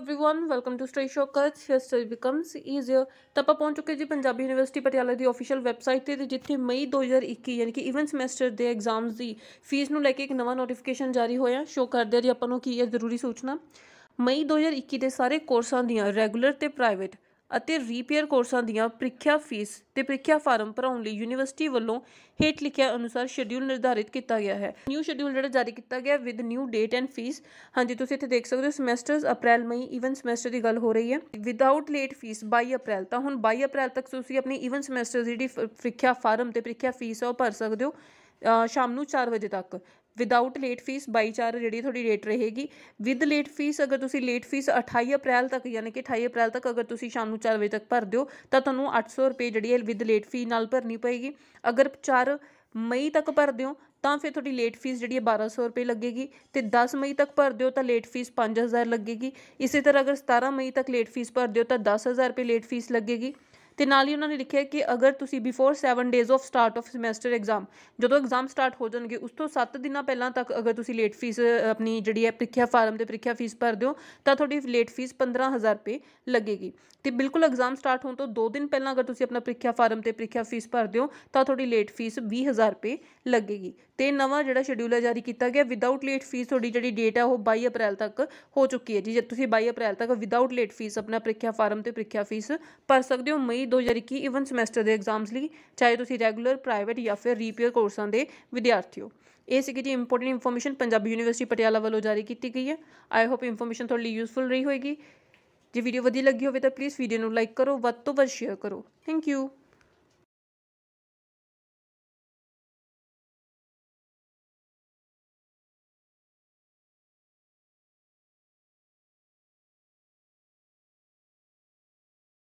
everyone welcome to Study Shockers here study becomes easier ਤਾਂ ਆਪਾਂ ਪਹੁੰਚ ਚੁੱਕੇ ਜੀ ਪੰਜਾਬੀ ਯੂਨੀਵਰਸਿਟੀ ਪਟਿਆਲਾ ਦੀ ਅਫੀਸ਼ੀਅਲ ਵੈਬਸਾਈਟ ਤੇ ਜਿੱਥੇ ਮਈ 2021 ਯਾਨੀ ਕਿ ਇਵਨ ਸਮੈਸਟਰ ਦੇ ਐਗਜ਼ਾਮਸ ਦੀ ਫੀਸ ਨੂੰ ਲੈ ਕੇ ਇੱਕ ਨਵਾਂ ਨੋਟੀਫਿਕੇਸ਼ਨ ਜਾਰੀ ਹੋਇਆ ਸ਼ੋ ਕਰਦੇ ਆ ਜੀ ਆਪਾਂ ਨੂੰ ਕੀ ਹੈ ਜ਼ਰੂਰੀ ਸੂਚਨਾ ਮਈ 2021 ਦੇ ਸਾਰੇ ਕੋਰਸਾਂ ਦੀਆਂ ਰੈਗੂਲਰ ਤੇ ਪ੍ਰਾਈਵੇਟ ਅਤੇ ਰੀਪੇਅਰ ਕੋਰਸਾਂ ਦੀਆਂ ਪ੍ਰੀਖਿਆ ਫੀਸ ਤੇ ਪ੍ਰੀਖਿਆ ਫਾਰਮ ਭਰਾਉਣ ਲਈ ਯੂਨੀਵਰਸਿਟੀ ਵੱਲੋਂ ਹੇਠ ਲਿਖਿਆ ਅਨੁਸਾਰ ਸ਼ਡਿਊਲ ਨਿਰਧਾਰਿਤ ਕੀਤਾ ਗਿਆ ਹੈ ਨਿਊ ਸ਼ਡਿਊਲ ਜਿਹੜਾ ਜਾਰੀ ਕੀਤਾ ਗਿਆ with new date and fee ਹਾਂਜੀ ਤੁਸੀਂ ਇੱਥੇ ਦੇਖ ਸਕਦੇ ਹੋ ਸਮੈਸਟਰਸ ਅਪ੍ਰੈਲ ਮਈ ਈਵਨ ਸਮੈਸਟਰ ਦੀ ਗੱਲ ਹੋ ਰਹੀ ਹੈ ਵਿਦਆਊਟ ਲੇਟ ਫੀਸ 22 ਅਪ੍ਰੈਲ ਤਾਂ ਹੁਣ 22 ਅਪ੍ਰੈਲ ਤੱਕ ਤੁਸੀਂ ਆਪਣੀ ਈਵਨ ਸਮੈਸਟਰ ਦੀ ਜਿਹੜੀ ਪ੍ਰੀਖਿਆ ਫਾਰਮ ਤੇ ਪ੍ਰੀਖਿਆ ਫੀਸ ਉਹ ਭਰ ਸਕਦੇ ਹੋ ਸ਼ਾਮ ਨੂੰ 4 ਵਜੇ ਤੱਕ ਵਿਦਆਊਟ ਲੇਟ ਫੀਸ 22 ਜਿਹੜੀ ਤੁਹਾਡੀ ਰੇਟ ਰਹੇਗੀ ਵਿਦ ਲੇਟ ਫੀਸ ਅਗਰ ਤੁਸੀਂ ਲੇਟ ਫੀਸ 28 ਅਪ੍ਰੈਲ ਤੱਕ ਯਾਨੀ ਕਿ 28 ਅਪ੍ਰੈਲ ਤੱਕ ਅਗਰ ਤੁਸੀਂ ਸ਼ਾਮ ਨੂੰ 4 ਵਜੇ ਤੱਕ ਭਰ ਦਿਓ ਤਾਂ ਤੁਹਾਨੂੰ 800 ਰੁਪਏ ਜਿਹੜੀ ਹੈ ਵਿਦ ਲੇਟ ਫੀ ਨਾਲ ਭਰਨੀ ਪਏਗੀ ਅਗਰ 4 ਮਈ ਤੱਕ ਭਰ ਦਿਓ ਤਾਂ ਫਿਰ ਤੁਹਾਡੀ ਲੇਟ ਫੀਸ ਜਿਹੜੀ ਹੈ 1200 ਰੁਪਏ ਲੱਗੇਗੀ ਤੇ 10 ਮਈ ਤੱਕ ਭਰ ਦਿਓ ਤਾਂ ਲੇਟ ਫੀਸ 5000 ਲੱਗੇਗੀ ਇਸੇ ਤਰ੍ਹਾਂ ਅਗਰ 17 ਮਈ ਤੱਕ ਲੇਟ ਫੀਸ ਭਰ ਦਿਓ ਤਾਂ 10000 ਰੁਪਏ ਲੇਟ ਫੀਸ ਲੱਗੇਗੀ ਤੇ ਨਾਲ ਹੀ ਉਹਨਾਂ ਨੇ ਲਿਖਿਆ ਕਿ ਅਗਰ ਤੁਸੀਂ before 7 days of start of semester exam ਜਦੋਂ ਐਗਜ਼ਾਮ ਸਟਾਰਟ ਹੋ ਜਾਣਗੇ ਉਸ ਤੋਂ 7 ਦਿਨਾਂ ਪਹਿਲਾਂ ਤੱਕ ਅਗਰ ਤੁਸੀਂ ਲੇਟ ਫੀਸ ਆਪਣੀ ਜਿਹੜੀ ਹੈ ਪ੍ਰੀਖਿਆ ਫਾਰਮ ਤੇ ਪ੍ਰੀਖਿਆ ਫੀਸ ਭਰ ਦਿਓ ਤਾਂ ਤੁਹਾਡੀ ਲੇਟ ਫੀਸ 15000 ਰੁਪਏ ਲੱਗੇਗੀ ਤੇ ਬਿਲਕੁਲ ਐਗਜ਼ਾਮ ਸਟਾਰਟ ਹੋਣ ਤੋਂ 2 ਦਿਨ ਪਹਿਲਾਂ ਅਗਰ ਤੁਸੀਂ ਆਪਣਾ ਪ੍ਰੀਖਿਆ ਫਾਰਮ ਤੇ ਪ੍ਰੀਖਿਆ ਫੀਸ ਭਰ ਦਿਓ ਤਾਂ ਤੁਹਾਡੀ ਲੇਟ ਫੀਸ 20000 ਰੁਪਏ ਲੱਗੇਗੀ ਤੇ ਨਵਾਂ ਜਿਹੜਾ ਸ਼ਡਿਊਲ ਹੈ ਜਾਰੀ ਕੀਤਾ ਗਿਆ ਵਿਦਆਊਟ ਲੇਟ ਫੀਸ ਤੁਹਾਡੀ ਜਿਹੜੀ ਡੇਟ ਹੈ ਉਹ 22 ਅਪ੍ਰੈਲ ਤੱਕ ਹੋ ਚੁੱਕੀ ਹੈ ਜੀ ਜੇ ਤੁਸੀਂ 22 ਅਪ੍ਰੈਲ ਤੱਕ ਵਿਦਆਊਟ ਲੇਟ ਫੀਸ ਆਪਣਾ ਪ੍ਰੀਖਿਆ ਫਾਰਮ ਤੇ ਪ੍ਰੀਖਿਆ ਫੀਸ ਭਰ ਸਕਦੇ ਹੋ ਮਈ 2021 ਇਵਨ ਸਮੈਸਟਰ ਦੇ ਐਗਜ਼ਾਮਸ ਲਈ ਚਾਹੇ ਤੁਸੀਂ ਰੈਗੂਲਰ ਪ੍ਰਾਈਵੇਟ ਜਾਂ ਫਿਰ ਰੀਪੀਅਰ ਕੋਰਸਾਂ ਦੇ ਵਿਦਿਆਰਥੀ ਹੋ ਇਹ ਸੀਗੀ ਜੀ important information Punjabi university Patiala ਵੱਲੋਂ ਜਾਰੀ ਕੀਤੀ ਗਈ ਹੈ ਆਈ ਹੋਪ ਇਨਫੋਰਮੇਸ਼ਨ ਤੁਹਾਡੇ ਲਈ ਯੂਸਫੁਲ ਰਹੀ ਹੋਵੇਗੀ ਜੇ ਵੀਡੀਓ ਵਧੀਆ ਲੱਗੀ ਹੋਵੇ ਤਾਂ ਪਲੀਜ਼ ਵੀਡੀਓ ਨੂੰ ਲਾਈਕ ਕਰੋ ਵੱਧ ਤੋਂ ਵੱਧ ਸ਼ੇਅਰ ਕਰੋ ਥੈਂਕ ਯੂ